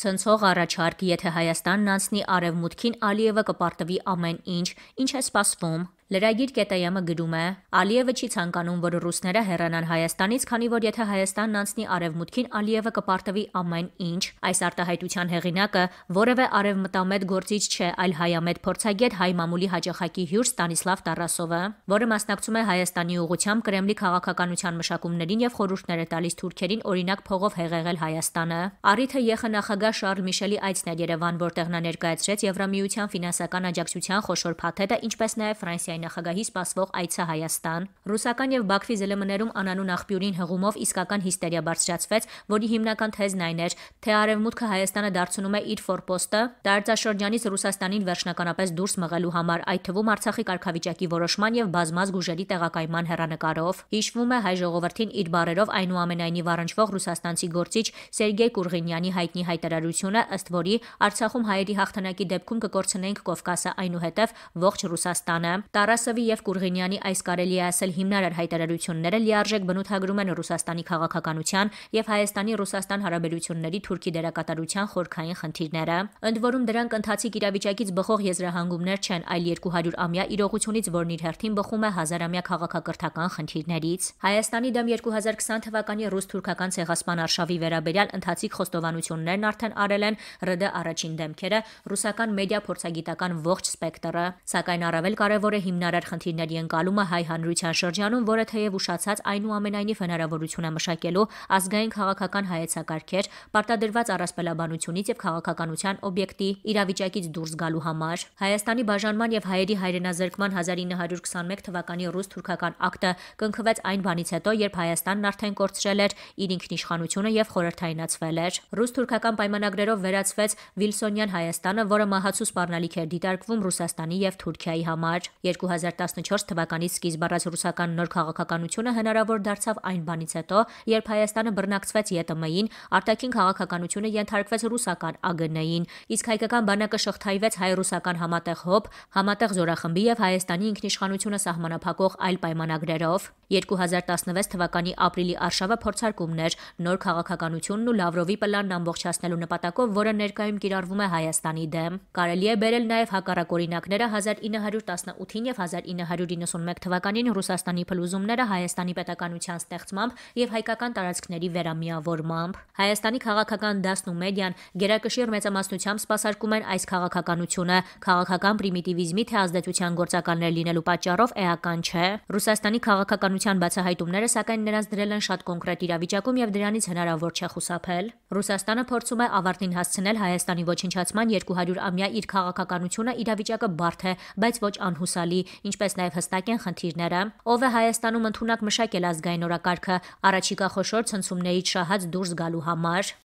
Ցնցող առաջարկ, եթե Հայաստանն անցնի արևմուտքին, Ալիևը կպարտվի ամեն ինչ, ինչ է սպասվում։ Լրագիր կետայամը գրում է. Ալիևը չի ցանկանում, որ ռուսները հեռանան Հայաստանից, քանի որ եթե Հայաստանն անցնի արևմուտքին, Ալիևը կպարտվի ամեն ինչ։ Այս արտահայտության հեղինակը որևէ արևմտամետ գործիչ չէ, այլ հայամետ փորձագետ հայ մամուլի հաջախակի հյուր Ստանիսլավ Տարասովը, որը մասնակցում է Հայաստանի ուղությամբ Կրեմլի քաղաքականության մշակումներին եւ խորհուրդներ է տալիս թուրքերին օրինակ փողով հեղեղել Հայաստանը։ Արիթը ԵԽ նախագահ վկա Շարլ Միշելի այցն էր Երևան, որտեղ նա ներկայացրեց Եվրամիության ֆինանսական աջակցության խոշոր փաթեթը, ինչպես նաև Ֆրանսիայի նախագահի սպասվող այցը Հայաստան։ Ռուսական եւ Բաքվի ԶԼՄ-ներում անանուն աղբյուրին հղումով իսկական հիստերիա բարձրացվեց, որի հիմնական թեզն այն էր, թե արևմուտքը Հայաստանը դարձնում է իր ֆորպոստը տարածաշրջանից Ռուսաստանին վերջնականապես դուրս մղելու համար, այդ թվում Արցախի կարգավիճակի որոշման եւ բազմազգ ուժերի տեղակայման հերանեկարով։ Հիշվում է հայ ժողովրդին իր բարերով այնուամենայնիվ առնչվող ռուսաստանցի գործիչ Սերգեյ Կուրղինյանի հայտնի հայտարարությունը հնարավորությունը, ըստ որի Արցախում հայերի հաղթանակի դեպքում կկորցնենք Կովկասը այնուհետև ողջ Ռուսաստանը։ Տարասովի եւ Կուրղինյանի այս կարելի է ասել հիմնարար հայտարարությունները լիարժեք բնութագրում են Ռուսաստանի քաղաքականության եւ Հայաստանի Ռուսաստան հարաբերությունների Թուրքի դերակատարության խորքային խնդիրները։ Ընդ որում դրանք ընթացիկ իրավիճակից բխող եզրահանգումներ չեն, այլ 200 ամյա իրողությունից, որն իր հերթին բխում է հազարամյա քաղաքակրթական խնդիրներից։ Հայաստանի դեմ 2020 թվականի ռուս-թուրքական ցեղասպան արշավի վերաբերյալ ընթացիկ խոստովանություններն արդեն են արել են ՌԴ առաջին դեմքերը, ռուսական մեդիա փորձագիտական ողջ սպեկտրը, սակայն առավել կարևոր է հիմնարար խնդիրների ընկալումը հայ հանրության շրջանում, որը թեև ուշացած այնուամենայնիվ հնարավորություն է մշակելու ազգային քաղաքական հայեցակարգեր, պարտադրված առասպելաբանությունից եւ քաղաքականության օբյեկտի իրավիճակից դուրս գալու համար։ Հայաստանի բաժանման եւ հայերի հայրենազրկման 1921 թվականի ռուս-թուրքական ակտը կնքվեց այն բանից հետո, երբ Հայաստանն արդեն կորցրել էր իր ինքնիշխանությունը եւ խորհրդայնացվել էր։ Ռուս-թուրքական պայման պայմանագրերով վերածվեց Վիլսոնյան Հայաստանը, որը մահացու սպառնալիք էր դիտարկվում Ռուսաստանի եւ Թուրքիայի համար։ 2014 թվականից սկիզբ առած ռուսական նոր քաղաքականությունը հնարավոր դարձավ այն բանից հետո, երբ Հայաստանը բռնակցվեց ԵՏՄ-ին, արտաքին քաղաքականությունը ենթարկվեց ռուսական ԱԳՆ-ին, իսկ հայկական բանակը շղթայվեց հայ-ռուսական համատեղ հոբ, համատեղ զորախմբի եւ Հայաստանի ինքնիշխանությունը սահմանափակող այլ պայմանագրերով։ 2016 թվականի ապրիլի արշավը փորձարկումներ նոր քաղաքականությունն ու Լավրովի պլանն ամբողջացնելու նպատակով, որը ներկայում կիրառվում է Հայաստանի դեմ։ Կարելի է բերել նաև հակառակօրինակները 1918-ին եւ 1991 թվականին Ռուսաստանի փլուզումները Հայաստանի պետականության ստեղծմամբ եւ հայկական տարածքների վերամիավորմամբ։ Հայաստանի քաղաքական դասն ու մեդիան գերակշիռ մեծամասնությամբ սпасարկում են այս քաղաքականությունը քաղաքական պրիմիտիվիզմի թե ազդեցության գործականներ լինելու պատճառով էական չէ։ Ռուսաստանի քաղաքականության բացահայտումները սակայն նրանց դրել են շատ կոնկրետ իրավիճակում եւ դրանից հնարավոր չէ խուսափել։ Ռուսաստանը փորձում է ավարտին հասցնել Հայաստանի ոչնչացման 200-ամյա իր քաղաքականությունը իրավիճակը բարդ է, բայց ոչ անհուսալի, ինչպես նաև հստակ են խնդիրները։ Ով է Հայաստանում ընդունակ մշակել ազգային օրակարգը, առաջիկա խոշոր ցնցումներից շահած դուրս գալու համար։